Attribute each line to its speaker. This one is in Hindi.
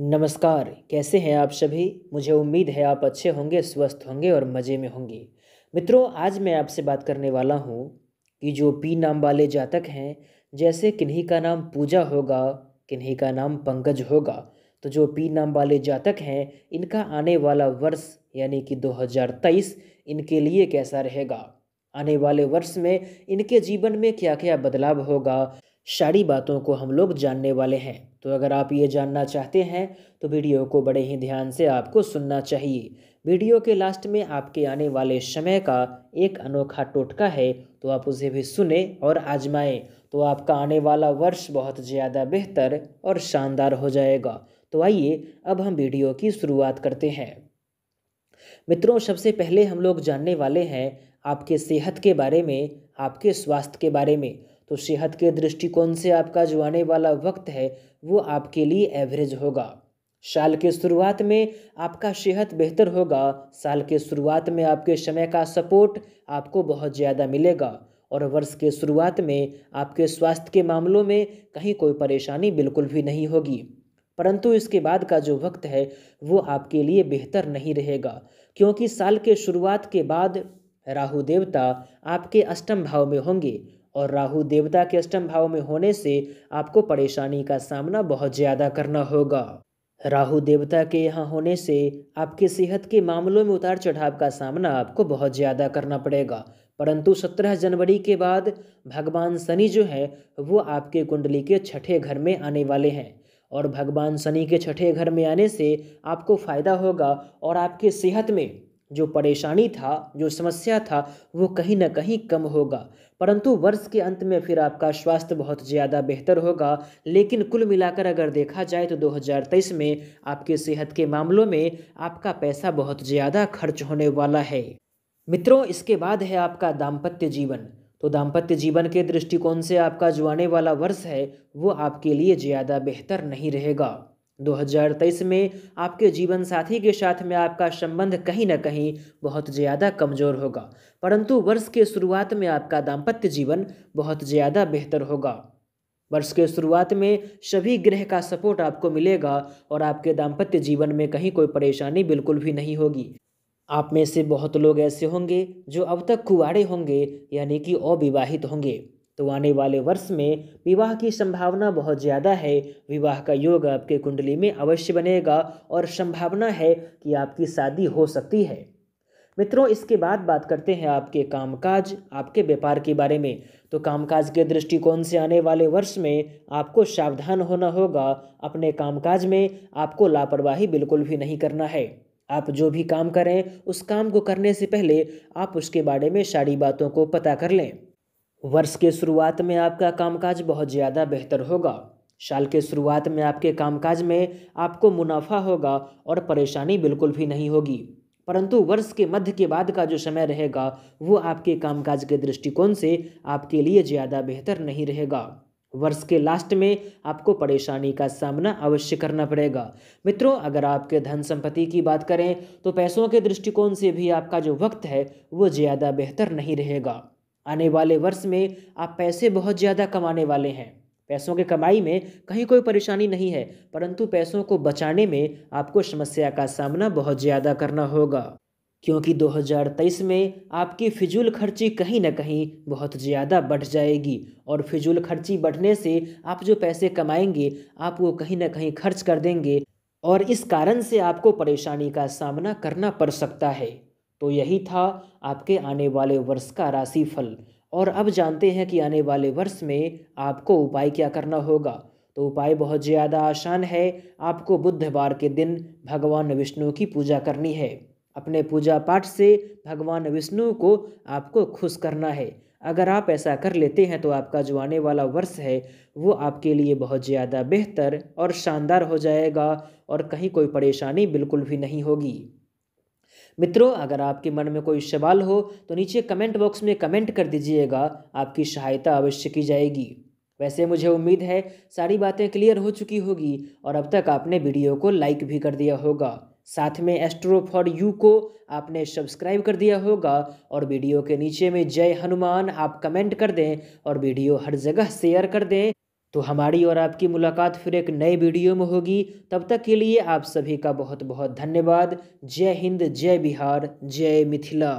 Speaker 1: नमस्कार कैसे हैं आप सभी मुझे उम्मीद है आप अच्छे होंगे स्वस्थ होंगे और मज़े में होंगे मित्रों आज मैं आपसे बात करने वाला हूँ कि जो पी नाम वाले जातक हैं जैसे किन्हीं का नाम पूजा होगा किन्हीं का नाम पंकज होगा तो जो पी नाम वाले जातक हैं इनका आने वाला वर्ष यानी कि 2023 इनके लिए कैसा रहेगा आने वाले वर्ष में इनके जीवन में क्या क्या बदलाव होगा सारी बातों को हम लोग जानने वाले हैं तो अगर आप ये जानना चाहते हैं तो वीडियो को बड़े ही ध्यान से आपको सुनना चाहिए वीडियो के लास्ट में आपके आने वाले समय का एक अनोखा टोटका है तो आप उसे भी सुने और आजमाएं तो आपका आने वाला वर्ष बहुत ज़्यादा बेहतर और शानदार हो जाएगा तो आइए अब हम वीडियो की शुरुआत करते हैं मित्रों सबसे पहले हम लोग जानने वाले हैं आपके सेहत के बारे में आपके स्वास्थ्य के बारे में तो सेहत के दृष्टिकोण से आपका जो आने वाला वक्त है वो आपके लिए एवरेज होगा साल के शुरुआत में आपका सेहत बेहतर होगा साल के शुरुआत में आपके समय का सपोर्ट आपको बहुत ज़्यादा मिलेगा और वर्ष के शुरुआत में आपके स्वास्थ्य के मामलों में कहीं कोई परेशानी बिल्कुल भी नहीं होगी परंतु इसके बाद का जो वक्त है वो आपके लिए बेहतर नहीं रहेगा क्योंकि साल के शुरुआत के बाद राहु देवता आपके अष्टम भाव में होंगे और राहु देवता के अष्टम भाव में होने से आपको परेशानी का सामना बहुत ज़्यादा करना होगा राहु देवता के यहाँ होने से आपके सेहत के मामलों में उतार चढ़ाव का सामना आपको बहुत ज़्यादा करना पड़ेगा परंतु 17 जनवरी के बाद भगवान शनि जो है वो आपके कुंडली के छठे घर में आने वाले हैं और भगवान शनि के छठे घर में आने से आपको फ़ायदा होगा और आपके सेहत में जो परेशानी था जो समस्या था वो कहीं ना कहीं कम होगा परंतु वर्ष के अंत में फिर आपका स्वास्थ्य बहुत ज़्यादा बेहतर होगा लेकिन कुल मिलाकर अगर देखा जाए तो 2023 में आपके सेहत के मामलों में आपका पैसा बहुत ज़्यादा खर्च होने वाला है मित्रों इसके बाद है आपका दाम्पत्य जीवन तो दाम्पत्य जीवन के दृष्टिकोण से आपका जो आने वाला वर्ष है वो आपके लिए ज़्यादा बेहतर नहीं रहेगा 2023 में आपके जीवन साथी के साथ में आपका संबंध कहीं ना कहीं बहुत ज़्यादा कमज़ोर होगा परंतु वर्ष के शुरुआत में आपका दाम्पत्य जीवन बहुत ज़्यादा बेहतर होगा वर्ष के शुरुआत में सभी ग्रह का सपोर्ट आपको मिलेगा और आपके दाम्पत्य जीवन में कहीं कोई परेशानी बिल्कुल भी नहीं होगी आप में से बहुत लोग ऐसे होंगे जो अब तक कुआड़े होंगे यानी कि अविवाहित होंगे तो आने वाले वर्ष में विवाह की संभावना बहुत ज़्यादा है विवाह का योग आपके कुंडली में अवश्य बनेगा और संभावना है कि आपकी शादी हो सकती है मित्रों इसके बाद बात करते हैं आपके कामकाज आपके व्यापार के बारे में तो कामकाज के दृष्टिकोण से आने वाले वर्ष में आपको सावधान होना होगा अपने कामकाज में आपको लापरवाही बिल्कुल भी नहीं करना है आप जो भी काम करें उस काम को करने से पहले आप उसके बारे में सारी बातों को पता कर लें वर्ष के शुरुआत में आपका कामकाज बहुत ज़्यादा बेहतर होगा साल के शुरुआत में आपके कामकाज में आपको मुनाफा होगा और परेशानी बिल्कुल भी नहीं होगी परंतु वर्ष के मध्य के बाद का जो समय रहेगा वो आपके कामकाज के दृष्टिकोण से आपके लिए ज़्यादा बेहतर नहीं रहेगा वर्ष के लास्ट में आपको परेशानी का सामना अवश्य करना पड़ेगा मित्रों अगर आपके धन संपत्ति की बात करें तो पैसों के दृष्टिकोण से भी आपका जो वक्त है वो ज़्यादा बेहतर नहीं रहेगा आने वाले वर्ष में आप पैसे बहुत ज़्यादा कमाने वाले हैं पैसों के कमाई में कहीं कोई परेशानी नहीं है परंतु पैसों को बचाने में आपको समस्या का सामना बहुत ज़्यादा करना होगा क्योंकि 2023 में आपकी फिजूल खर्ची कहीं ना कहीं बहुत ज़्यादा बढ़ जाएगी और फिजूल खर्ची बढ़ने से आप जो पैसे कमाएंगे आप वो कहीं ना कहीं खर्च कर देंगे और इस कारण से आपको परेशानी का सामना करना पड़ सकता है तो यही था आपके आने वाले वर्ष का राशिफल और अब जानते हैं कि आने वाले वर्ष में आपको उपाय क्या करना होगा तो उपाय बहुत ज़्यादा आसान है आपको बुधवार के दिन भगवान विष्णु की पूजा करनी है अपने पूजा पाठ से भगवान विष्णु को आपको खुश करना है अगर आप ऐसा कर लेते हैं तो आपका जो आने वाला वर्ष है वो आपके लिए बहुत ज़्यादा बेहतर और शानदार हो जाएगा और कहीं कोई परेशानी बिल्कुल भी नहीं होगी मित्रों अगर आपके मन में कोई सवाल हो तो नीचे कमेंट बॉक्स में कमेंट कर दीजिएगा आपकी सहायता अवश्य की जाएगी वैसे मुझे उम्मीद है सारी बातें क्लियर हो चुकी होगी और अब तक आपने वीडियो को लाइक भी कर दिया होगा साथ में एस्ट्रो फॉर यू को आपने सब्सक्राइब कर दिया होगा और वीडियो के नीचे में जय हनुमान आप कमेंट कर दें और वीडियो हर जगह शेयर कर दें तो हमारी और आपकी मुलाकात फिर एक नए वीडियो में होगी तब तक के लिए आप सभी का बहुत बहुत धन्यवाद जय हिंद जय बिहार जय मिथिला